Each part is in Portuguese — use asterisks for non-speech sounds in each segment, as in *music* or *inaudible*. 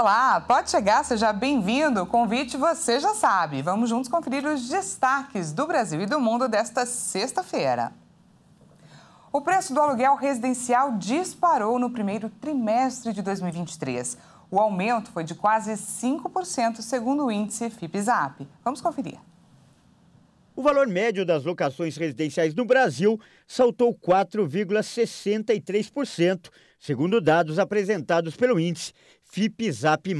Olá, pode chegar, seja bem-vindo. O convite você já sabe. Vamos juntos conferir os destaques do Brasil e do mundo desta sexta-feira. O preço do aluguel residencial disparou no primeiro trimestre de 2023. O aumento foi de quase 5%, segundo o índice Fipzap. Vamos conferir. O valor médio das locações residenciais no Brasil saltou 4,63%, segundo dados apresentados pelo índice, FIPZAP+.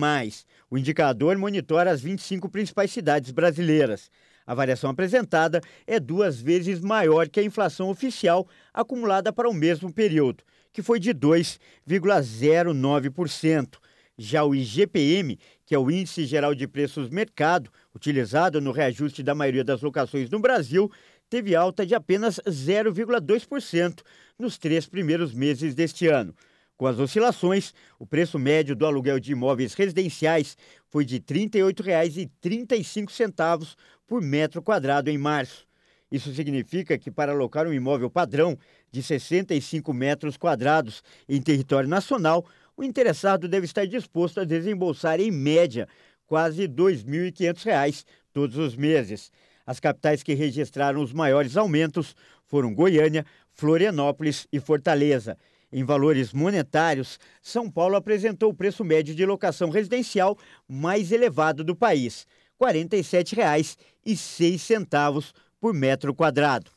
O indicador monitora as 25 principais cidades brasileiras. A variação apresentada é duas vezes maior que a inflação oficial acumulada para o mesmo período, que foi de 2,09%. Já o IGPM, que é o Índice Geral de Preços Mercado, utilizado no reajuste da maioria das locações no Brasil, teve alta de apenas 0,2% nos três primeiros meses deste ano. Com as oscilações, o preço médio do aluguel de imóveis residenciais foi de R$ 38,35 por metro quadrado em março. Isso significa que para alocar um imóvel padrão de 65 metros quadrados em território nacional, o interessado deve estar disposto a desembolsar, em média, quase R$ 2.500 todos os meses. As capitais que registraram os maiores aumentos foram Goiânia, Florianópolis e Fortaleza. Em valores monetários, São Paulo apresentou o preço médio de locação residencial mais elevado do país, R$ 47,06 por metro quadrado.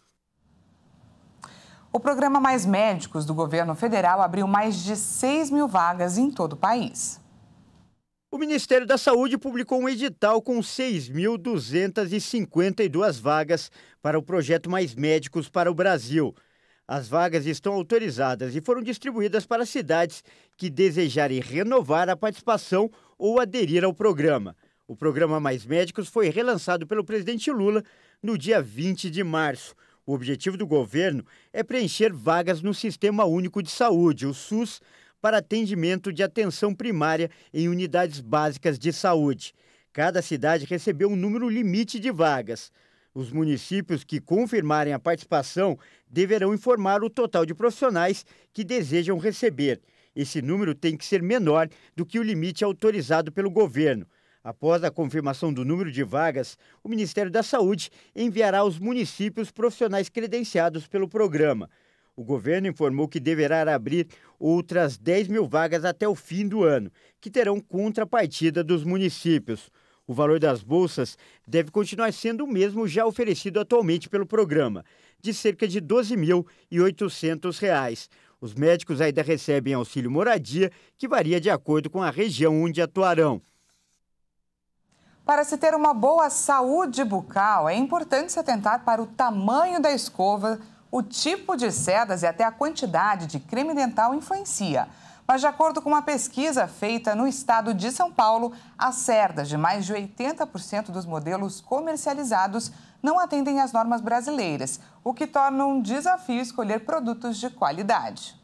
O programa Mais Médicos do governo federal abriu mais de 6 mil vagas em todo o país. O Ministério da Saúde publicou um edital com 6.252 vagas para o projeto Mais Médicos para o Brasil. As vagas estão autorizadas e foram distribuídas para cidades que desejarem renovar a participação ou aderir ao programa. O programa Mais Médicos foi relançado pelo presidente Lula no dia 20 de março. O objetivo do governo é preencher vagas no Sistema Único de Saúde, o SUS, para atendimento de atenção primária em unidades básicas de saúde. Cada cidade recebeu um número limite de vagas. Os municípios que confirmarem a participação deverão informar o total de profissionais que desejam receber. Esse número tem que ser menor do que o limite autorizado pelo governo. Após a confirmação do número de vagas, o Ministério da Saúde enviará aos municípios profissionais credenciados pelo programa. O governo informou que deverá abrir outras 10 mil vagas até o fim do ano, que terão contrapartida dos municípios. O valor das bolsas deve continuar sendo o mesmo já oferecido atualmente pelo programa, de cerca de R$ 12.800. Os médicos ainda recebem auxílio moradia, que varia de acordo com a região onde atuarão. Para se ter uma boa saúde bucal, é importante se atentar para o tamanho da escova, o tipo de sedas e até a quantidade de creme dental influencia. Mas, de acordo com uma pesquisa feita no estado de São Paulo, as cerdas de mais de 80% dos modelos comercializados não atendem às normas brasileiras, o que torna um desafio escolher produtos de qualidade.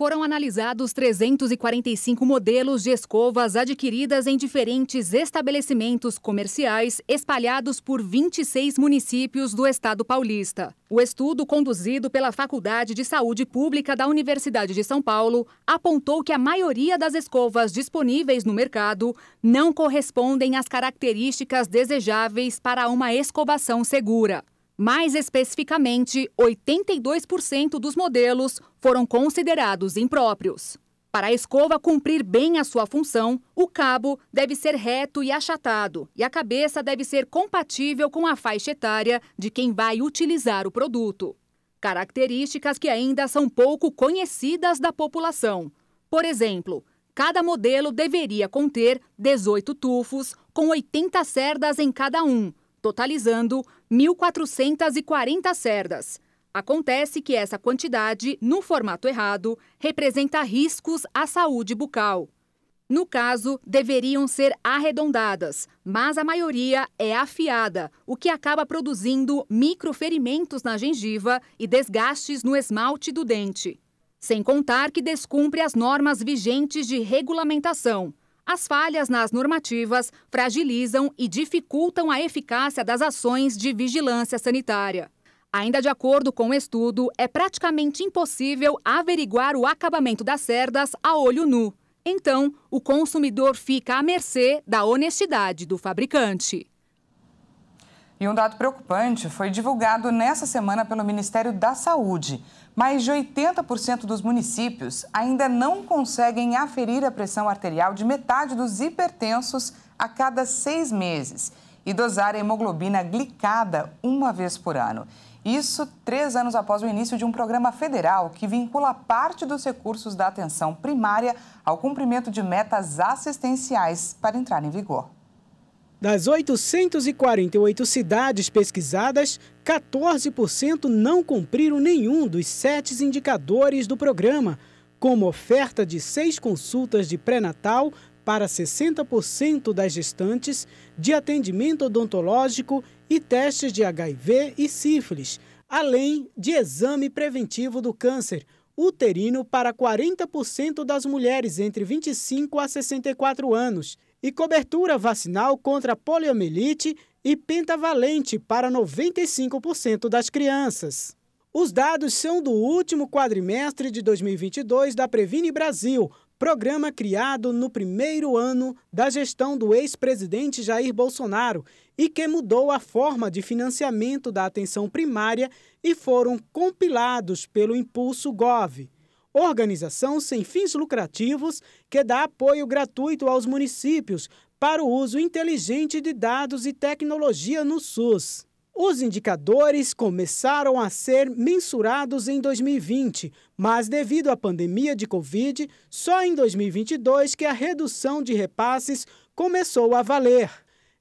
Foram analisados 345 modelos de escovas adquiridas em diferentes estabelecimentos comerciais espalhados por 26 municípios do estado paulista. O estudo, conduzido pela Faculdade de Saúde Pública da Universidade de São Paulo, apontou que a maioria das escovas disponíveis no mercado não correspondem às características desejáveis para uma escovação segura. Mais especificamente, 82% dos modelos foram considerados impróprios. Para a escova cumprir bem a sua função, o cabo deve ser reto e achatado, e a cabeça deve ser compatível com a faixa etária de quem vai utilizar o produto. Características que ainda são pouco conhecidas da população. Por exemplo, cada modelo deveria conter 18 tufos, com 80 cerdas em cada um, totalizando 1.440 cerdas. Acontece que essa quantidade, no formato errado, representa riscos à saúde bucal. No caso, deveriam ser arredondadas, mas a maioria é afiada, o que acaba produzindo microferimentos na gengiva e desgastes no esmalte do dente. Sem contar que descumpre as normas vigentes de regulamentação, as falhas nas normativas fragilizam e dificultam a eficácia das ações de vigilância sanitária. Ainda de acordo com o estudo, é praticamente impossível averiguar o acabamento das cerdas a olho nu. Então, o consumidor fica à mercê da honestidade do fabricante. E um dado preocupante foi divulgado nessa semana pelo Ministério da Saúde. Mais de 80% dos municípios ainda não conseguem aferir a pressão arterial de metade dos hipertensos a cada seis meses e dosar a hemoglobina glicada uma vez por ano. Isso três anos após o início de um programa federal que vincula parte dos recursos da atenção primária ao cumprimento de metas assistenciais para entrar em vigor. Das 848 cidades pesquisadas, 14% não cumpriram nenhum dos sete indicadores do programa, como oferta de seis consultas de pré-natal para 60% das gestantes, de atendimento odontológico e testes de HIV e sífilis, além de exame preventivo do câncer uterino para 40% das mulheres entre 25 a 64 anos e cobertura vacinal contra poliomielite e pentavalente para 95% das crianças. Os dados são do último quadrimestre de 2022 da Previne Brasil, programa criado no primeiro ano da gestão do ex-presidente Jair Bolsonaro e que mudou a forma de financiamento da atenção primária e foram compilados pelo Impulso Gov organização sem fins lucrativos que dá apoio gratuito aos municípios para o uso inteligente de dados e tecnologia no SUS. Os indicadores começaram a ser mensurados em 2020, mas devido à pandemia de Covid, só em 2022 que a redução de repasses começou a valer.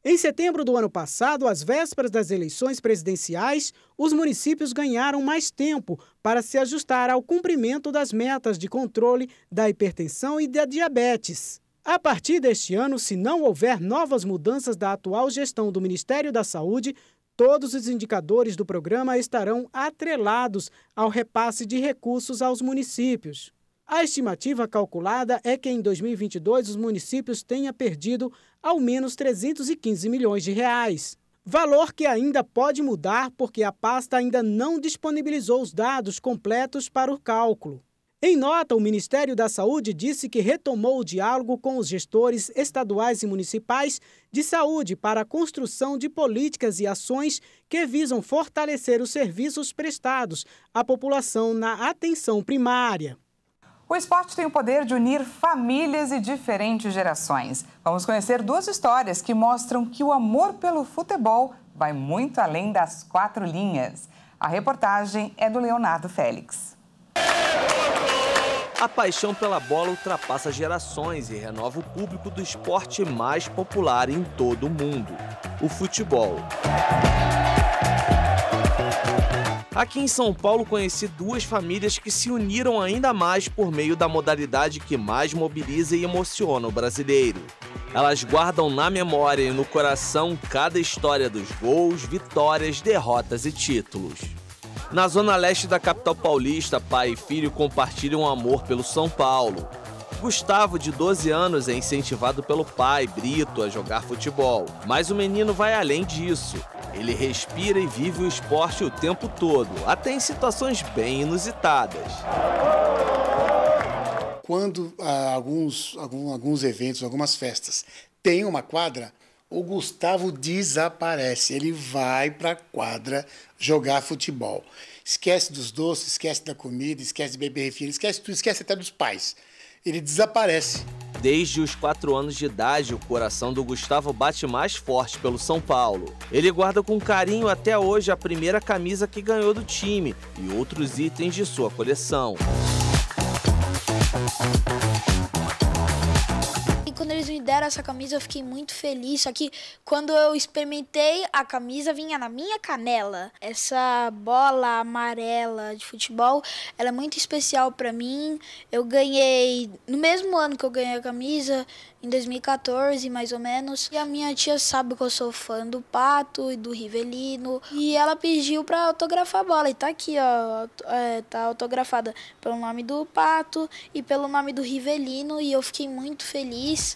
Em setembro do ano passado, às vésperas das eleições presidenciais, os municípios ganharam mais tempo para se ajustar ao cumprimento das metas de controle da hipertensão e da diabetes. A partir deste ano, se não houver novas mudanças da atual gestão do Ministério da Saúde, todos os indicadores do programa estarão atrelados ao repasse de recursos aos municípios. A estimativa calculada é que em 2022 os municípios tenham perdido ao menos 315 milhões de reais. Valor que ainda pode mudar porque a pasta ainda não disponibilizou os dados completos para o cálculo. Em nota, o Ministério da Saúde disse que retomou o diálogo com os gestores estaduais e municipais de saúde para a construção de políticas e ações que visam fortalecer os serviços prestados à população na atenção primária. O esporte tem o poder de unir famílias e diferentes gerações. Vamos conhecer duas histórias que mostram que o amor pelo futebol vai muito além das quatro linhas. A reportagem é do Leonardo Félix. A paixão pela bola ultrapassa gerações e renova o público do esporte mais popular em todo o mundo: o futebol. Aqui em São Paulo conheci duas famílias que se uniram ainda mais por meio da modalidade que mais mobiliza e emociona o brasileiro. Elas guardam na memória e no coração cada história dos gols, vitórias, derrotas e títulos. Na zona leste da capital paulista, pai e filho compartilham amor pelo São Paulo. Gustavo, de 12 anos, é incentivado pelo pai, Brito, a jogar futebol. Mas o menino vai além disso. Ele respira e vive o esporte o tempo todo, até em situações bem inusitadas. Quando ah, alguns, algum, alguns eventos, algumas festas tem uma quadra, o Gustavo desaparece. Ele vai para a quadra jogar futebol. Esquece dos doces, esquece da comida, esquece de beber refino, esquece tudo, esquece até dos pais ele desaparece. Desde os quatro anos de idade, o coração do Gustavo bate mais forte pelo São Paulo. Ele guarda com carinho até hoje a primeira camisa que ganhou do time e outros itens de sua coleção quando eles me deram essa camisa, eu fiquei muito feliz. Só que quando eu experimentei, a camisa vinha na minha canela. Essa bola amarela de futebol, ela é muito especial para mim. Eu ganhei, no mesmo ano que eu ganhei a camisa, em 2014, mais ou menos. E a minha tia sabe que eu sou fã do Pato e do Rivelino. E ela pediu pra autografar a bola. E tá aqui, ó. É, tá autografada pelo nome do Pato e pelo nome do Rivelino. E eu fiquei muito feliz.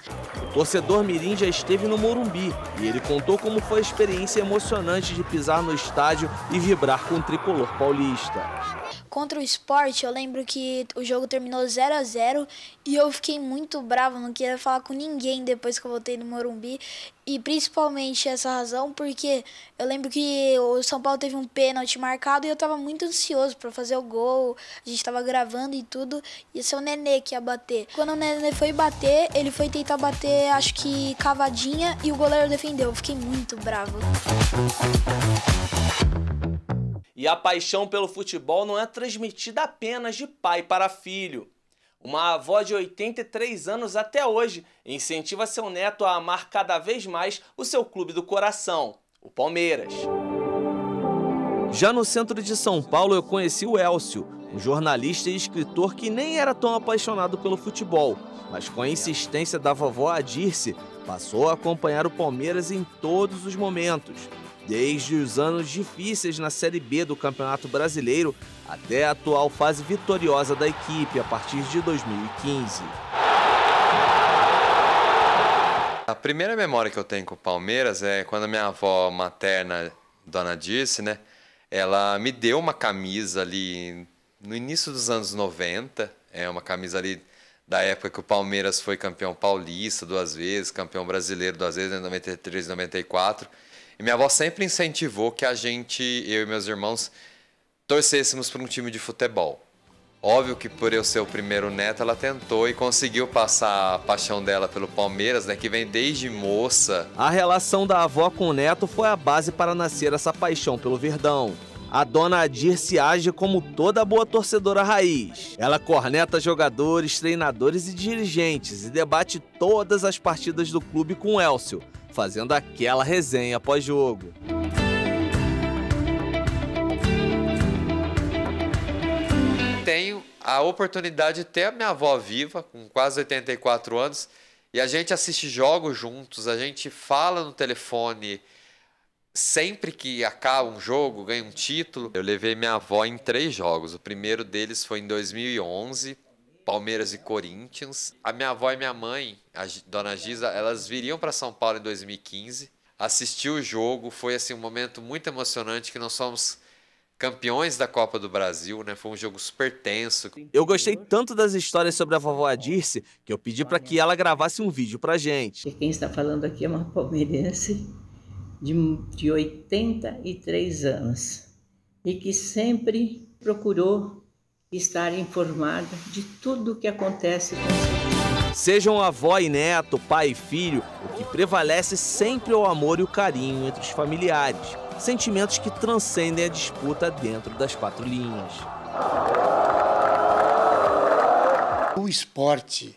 O torcedor Mirim já esteve no Morumbi. E ele contou como foi a experiência emocionante de pisar no estádio e vibrar com o tricolor paulista contra o esporte, eu lembro que o jogo terminou 0 a 0 e eu fiquei muito bravo, não queria falar com ninguém depois que eu voltei no Morumbi. E principalmente essa razão porque eu lembro que o São Paulo teve um pênalti marcado e eu tava muito ansioso para fazer o gol. A gente tava gravando e tudo, e esse é o Nenê que ia bater. Quando o Nenê foi bater, ele foi tentar bater, acho que cavadinha e o goleiro defendeu. Eu fiquei muito bravo. E a paixão pelo futebol não é transmitida apenas de pai para filho. Uma avó de 83 anos até hoje incentiva seu neto a amar cada vez mais o seu clube do coração, o Palmeiras. Já no centro de São Paulo, eu conheci o Elcio, um jornalista e escritor que nem era tão apaixonado pelo futebol, mas com a insistência da vovó Adirce, passou a acompanhar o Palmeiras em todos os momentos. Desde os anos difíceis na Série B do Campeonato Brasileiro até a atual fase vitoriosa da equipe a partir de 2015. A primeira memória que eu tenho com o Palmeiras é quando a minha avó materna, Dona Dirce, né? Ela me deu uma camisa ali no início dos anos 90. É uma camisa ali da época que o Palmeiras foi campeão paulista duas vezes, campeão brasileiro duas vezes, em 93 e 94 minha avó sempre incentivou que a gente, eu e meus irmãos, torcêssemos para um time de futebol. Óbvio que por eu ser o primeiro neto, ela tentou e conseguiu passar a paixão dela pelo Palmeiras, né, que vem desde moça. A relação da avó com o neto foi a base para nascer essa paixão pelo Verdão. A dona Adir se age como toda boa torcedora raiz. Ela corneta jogadores, treinadores e dirigentes e debate todas as partidas do clube com o Elcio, fazendo aquela resenha pós-jogo. Tenho a oportunidade de ter a minha avó viva, com quase 84 anos, e a gente assiste jogos juntos, a gente fala no telefone. Sempre que acaba um jogo, ganha um título. Eu levei minha avó em três jogos. O primeiro deles foi em 2011, Palmeiras e Corinthians. A minha avó e minha mãe, a dona Giza, elas viriam para São Paulo em 2015, assistiu o jogo, foi assim um momento muito emocionante que nós somos campeões da Copa do Brasil, né? Foi um jogo super tenso. Eu gostei tanto das histórias sobre a vovó Adirce que eu pedi para que ela gravasse um vídeo pra gente. Quem está falando aqui é uma palmeirense de, de 83 anos e que sempre procurou estar informada de tudo o que acontece com você. Sejam avó e neto, pai e filho, o que prevalece sempre é o amor e o carinho entre os familiares, sentimentos que transcendem a disputa dentro das quatro linhas. O esporte,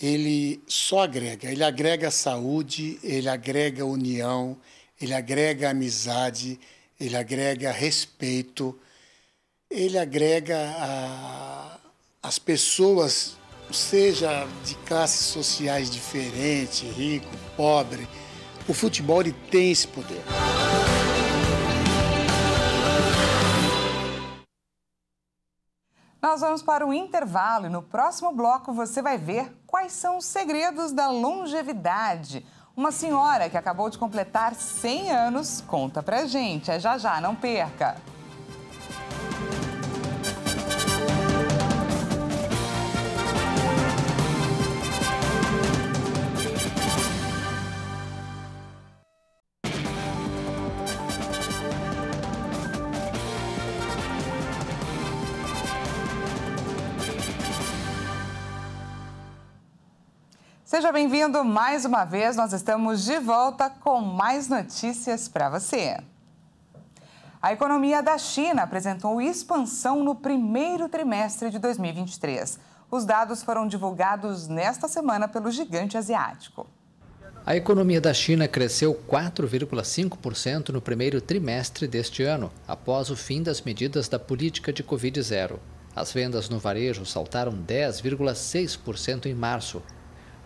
ele só agrega, ele agrega saúde, ele agrega união, ele agrega amizade, ele agrega respeito, ele agrega a, as pessoas, seja de classes sociais diferentes, rico, pobre. O futebol ele tem esse poder. Nós vamos para o intervalo e no próximo bloco você vai ver quais são os segredos da longevidade. Uma senhora que acabou de completar 100 anos conta pra gente. É já já, não perca! Seja bem-vindo mais uma vez. Nós estamos de volta com mais notícias para você. A economia da China apresentou expansão no primeiro trimestre de 2023. Os dados foram divulgados nesta semana pelo gigante asiático. A economia da China cresceu 4,5% no primeiro trimestre deste ano, após o fim das medidas da política de Covid-0. As vendas no varejo saltaram 10,6% em março,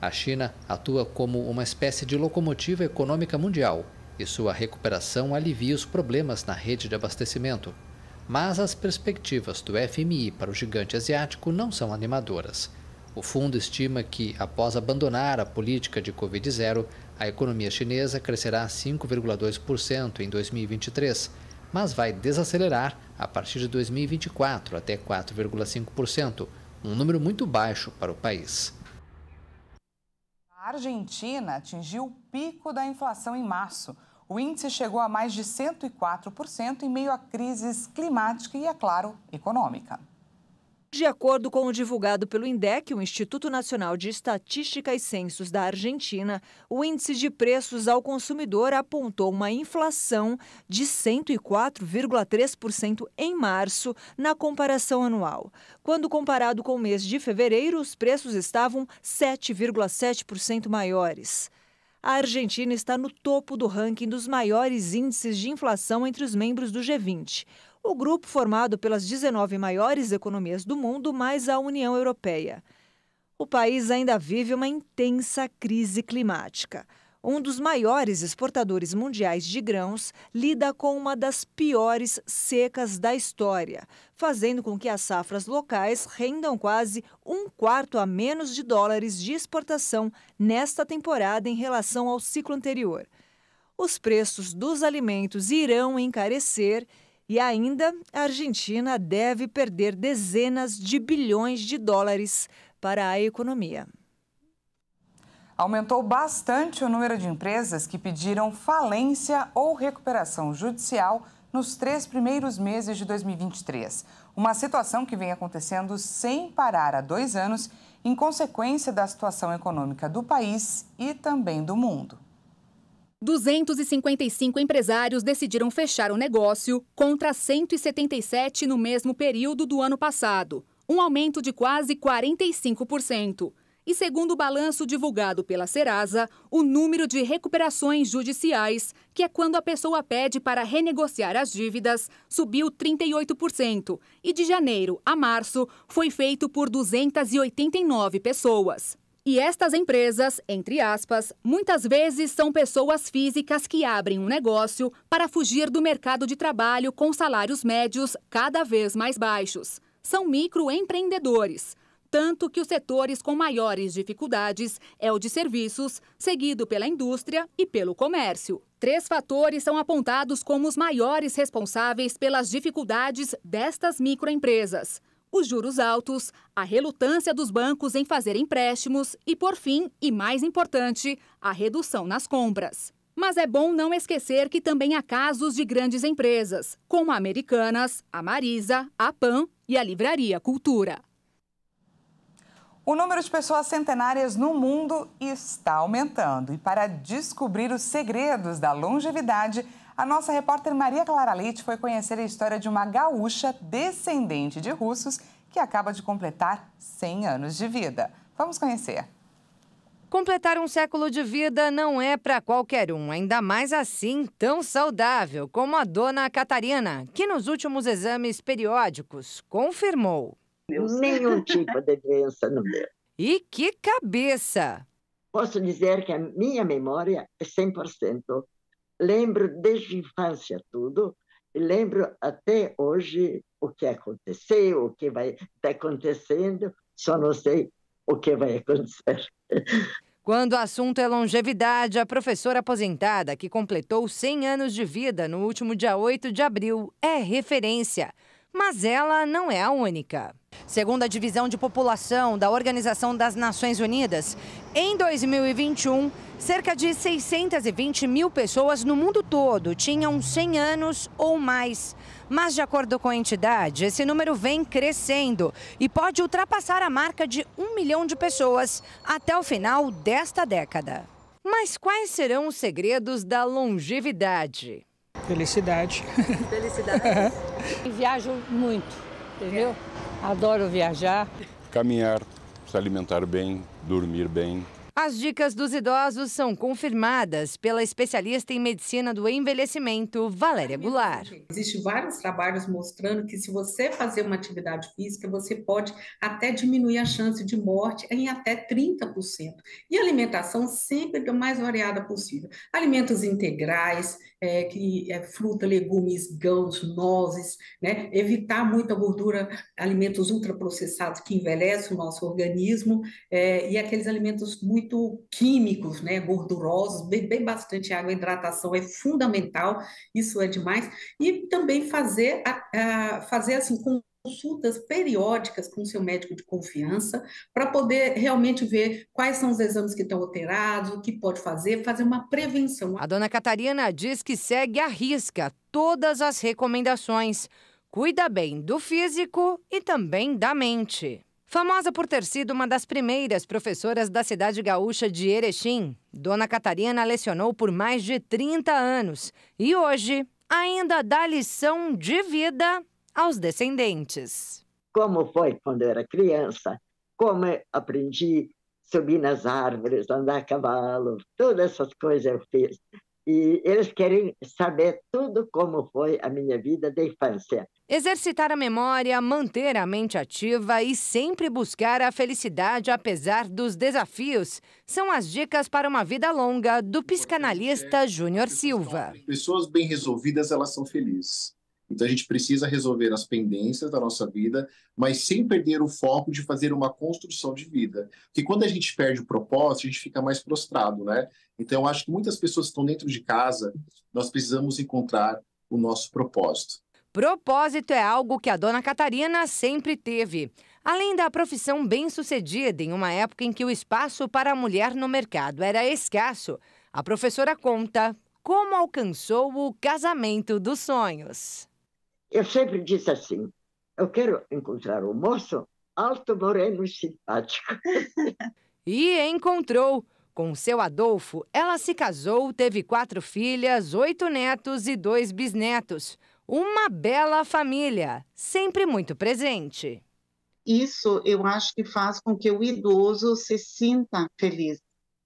a China atua como uma espécie de locomotiva econômica mundial e sua recuperação alivia os problemas na rede de abastecimento. Mas as perspectivas do FMI para o gigante asiático não são animadoras. O fundo estima que, após abandonar a política de Covid-0, a economia chinesa crescerá 5,2% em 2023, mas vai desacelerar a partir de 2024 até 4,5%, um número muito baixo para o país. A Argentina atingiu o pico da inflação em março. O índice chegou a mais de 104% em meio a crises climática e, é claro, econômica. De acordo com o divulgado pelo INDEC, o Instituto Nacional de Estatística e Censos da Argentina, o índice de preços ao consumidor apontou uma inflação de 104,3% em março na comparação anual. Quando comparado com o mês de fevereiro, os preços estavam 7,7% maiores a Argentina está no topo do ranking dos maiores índices de inflação entre os membros do G20 o grupo formado pelas 19 maiores economias do mundo, mais a União Europeia. O país ainda vive uma intensa crise climática. Um dos maiores exportadores mundiais de grãos lida com uma das piores secas da história, fazendo com que as safras locais rendam quase um quarto a menos de dólares de exportação nesta temporada em relação ao ciclo anterior. Os preços dos alimentos irão encarecer e ainda, a Argentina deve perder dezenas de bilhões de dólares para a economia. Aumentou bastante o número de empresas que pediram falência ou recuperação judicial nos três primeiros meses de 2023. Uma situação que vem acontecendo sem parar há dois anos, em consequência da situação econômica do país e também do mundo. 255 empresários decidiram fechar o negócio contra 177 no mesmo período do ano passado, um aumento de quase 45%. E segundo o balanço divulgado pela Serasa, o número de recuperações judiciais, que é quando a pessoa pede para renegociar as dívidas, subiu 38%, e de janeiro a março foi feito por 289 pessoas. E estas empresas, entre aspas, muitas vezes são pessoas físicas que abrem um negócio para fugir do mercado de trabalho com salários médios cada vez mais baixos. São microempreendedores. Tanto que os setores com maiores dificuldades é o de serviços, seguido pela indústria e pelo comércio. Três fatores são apontados como os maiores responsáveis pelas dificuldades destas microempresas os juros altos, a relutância dos bancos em fazer empréstimos e, por fim, e mais importante, a redução nas compras. Mas é bom não esquecer que também há casos de grandes empresas, como a Americanas, a Marisa, a Pan e a Livraria Cultura. O número de pessoas centenárias no mundo está aumentando e para descobrir os segredos da longevidade, a nossa repórter Maria Clara Leite foi conhecer a história de uma gaúcha descendente de russos que acaba de completar 100 anos de vida. Vamos conhecer. Completar um século de vida não é para qualquer um, ainda mais assim tão saudável como a dona Catarina, que nos últimos exames periódicos confirmou. nenhum tipo de doença no meu. E que cabeça! Posso dizer que a minha memória é 100% lembro desde infância tudo, lembro até hoje o que aconteceu, o que vai estar tá acontecendo, só não sei o que vai acontecer. Quando o assunto é longevidade, a professora aposentada, que completou 100 anos de vida no último dia 8 de abril, é referência mas ela não é a única. Segundo a divisão de população da Organização das Nações Unidas, em 2021, cerca de 620 mil pessoas no mundo todo tinham 100 anos ou mais. Mas, de acordo com a entidade, esse número vem crescendo e pode ultrapassar a marca de um milhão de pessoas até o final desta década. Mas quais serão os segredos da longevidade? Felicidade. Felicidade. *laughs* E viajo muito, entendeu? Adoro viajar. Caminhar, se alimentar bem, dormir bem. As dicas dos idosos são confirmadas pela especialista em medicina do envelhecimento, Valéria Goulart. Existem vários trabalhos mostrando que se você fazer uma atividade física, você pode até diminuir a chance de morte em até 30%. E alimentação sempre da é mais variada possível. Alimentos integrais, é, que é fruta, legumes, gãos, nozes, né? evitar muita gordura, alimentos ultraprocessados que envelhecem o nosso organismo é, e aqueles alimentos muito químicos, né? gordurosos, beber bastante água, hidratação é fundamental, isso é demais, e também fazer, a, a, fazer assim com consultas periódicas com seu médico de confiança para poder realmente ver quais são os exames que estão alterados, o que pode fazer, fazer uma prevenção. A dona Catarina diz que segue à risca todas as recomendações. Cuida bem do físico e também da mente. Famosa por ter sido uma das primeiras professoras da cidade gaúcha de Erechim, Dona Catarina lecionou por mais de 30 anos e hoje ainda dá lição de vida aos descendentes. Como foi quando eu era criança, como aprendi subir nas árvores, andar a cavalo, todas essas coisas eu fiz. E eles querem saber tudo como foi a minha vida de infância. Exercitar a memória, manter a mente ativa e sempre buscar a felicidade apesar dos desafios são as dicas para uma vida longa do psicanalista Júnior Silva. Pessoas bem resolvidas, elas são felizes. Então a gente precisa resolver as pendências da nossa vida, mas sem perder o foco de fazer uma construção de vida. Porque quando a gente perde o propósito, a gente fica mais prostrado, né? Então eu acho que muitas pessoas que estão dentro de casa, nós precisamos encontrar o nosso propósito. Propósito é algo que a dona Catarina sempre teve. Além da profissão bem-sucedida em uma época em que o espaço para a mulher no mercado era escasso, a professora conta como alcançou o casamento dos sonhos. Eu sempre disse assim: eu quero encontrar um moço alto, moreno e simpático. *laughs* e encontrou. Com seu Adolfo, ela se casou, teve quatro filhas, oito netos e dois bisnetos. Uma bela família, sempre muito presente. Isso eu acho que faz com que o idoso se sinta feliz.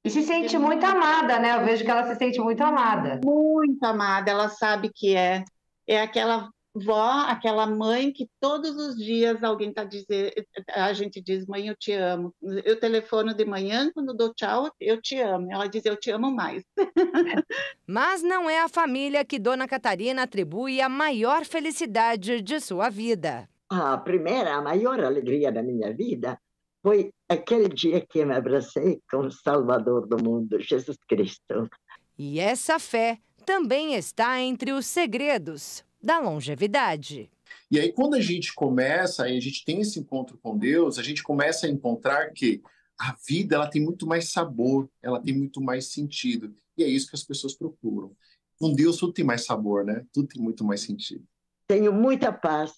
E se sente muito amada, né? Eu vejo que ela se sente muito amada. Muito amada, ela sabe que é. É aquela vó, aquela mãe que todos os dias alguém tá dizendo, a gente diz, mãe, eu te amo. Eu telefono de manhã, quando dou tchau, eu te amo. Ela diz, eu te amo mais. *laughs* Mas não é a família que Dona Catarina atribui a maior felicidade de sua vida. A primeira, a maior alegria da minha vida foi aquele dia que me abracei com o Salvador do mundo, Jesus Cristo. E essa fé também está entre os segredos da longevidade. E aí, quando a gente começa, e a gente tem esse encontro com Deus, a gente começa a encontrar que a vida ela tem muito mais sabor, ela tem muito mais sentido. E é isso que as pessoas procuram. Com Deus, tudo tem mais sabor, né? Tudo tem muito mais sentido. Tenho muita paz.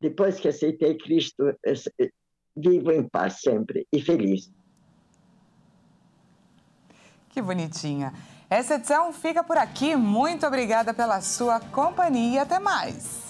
Depois que aceitei Cristo, vivo em paz sempre e feliz. Que bonitinha. Essa edição fica por aqui. Muito obrigada pela sua companhia até mais.